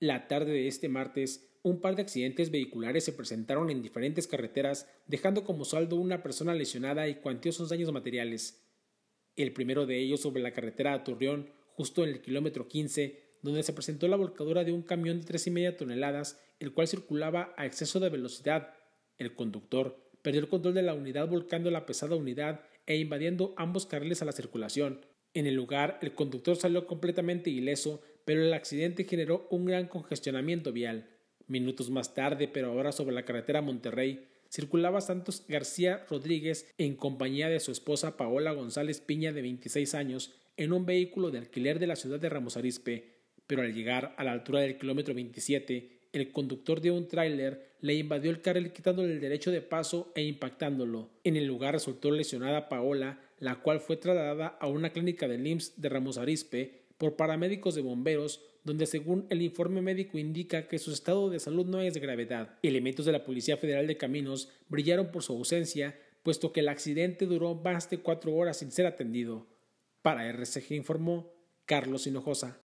La tarde de este martes, un par de accidentes vehiculares se presentaron en diferentes carreteras, dejando como saldo una persona lesionada y cuantiosos daños materiales. El primero de ellos sobre la carretera a Torreón, justo en el kilómetro 15, donde se presentó la volcadura de un camión de tres y media toneladas, el cual circulaba a exceso de velocidad. El conductor perdió el control de la unidad volcando la pesada unidad e invadiendo ambos carriles a la circulación. En el lugar, el conductor salió completamente ileso, pero el accidente generó un gran congestionamiento vial. Minutos más tarde, pero ahora sobre la carretera Monterrey, circulaba Santos García Rodríguez en compañía de su esposa Paola González Piña de 26 años en un vehículo de alquiler de la ciudad de Ramos Arizpe, pero al llegar a la altura del kilómetro 27, el conductor de un tráiler le invadió el carril quitándole el derecho de paso e impactándolo. En el lugar resultó lesionada Paola, la cual fue trasladada a una clínica del IMSS de Ramos Arizpe, por paramédicos de bomberos, donde según el informe médico indica que su estado de salud no es de gravedad. Elementos de la Policía Federal de Caminos brillaron por su ausencia, puesto que el accidente duró más de cuatro horas sin ser atendido. Para RCG informó Carlos Hinojosa.